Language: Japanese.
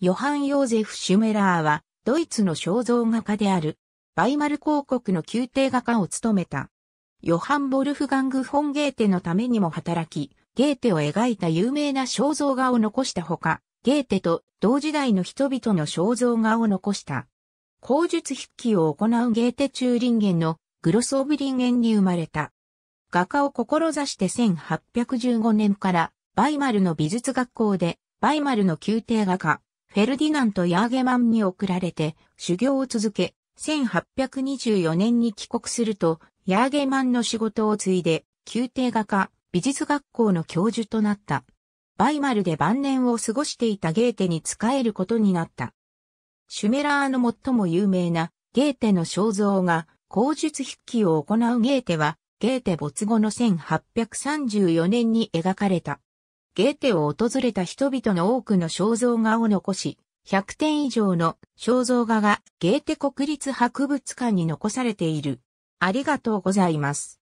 ヨハン・ヨーゼフ・シュメラーは、ドイツの肖像画家である、バイマル公国の宮廷画家を務めた。ヨハン・ボルフガング・フォン・ゲーテのためにも働き、ゲーテを描いた有名な肖像画を残したほか、ゲーテと同時代の人々の肖像画を残した。口述筆記を行うゲーテ中林源のグロス・オブリンゲンに生まれた。画家を志して1815年からバイマルの美術学校でバイマルの宮廷画家フェルディナント・ヤーゲマンに送られて修行を続け、1824年に帰国すると、ヤーゲマンの仕事を継いで、宮廷画家、美術学校の教授となった。バイマルで晩年を過ごしていたゲーテに仕えることになった。シュメラーの最も有名なゲーテの肖像が口述筆記を行うゲーテは、ゲーテ没後の1834年に描かれた。ゲーテを訪れた人々の多くの肖像画を残し、100点以上の肖像画がゲーテ国立博物館に残されている。ありがとうございます。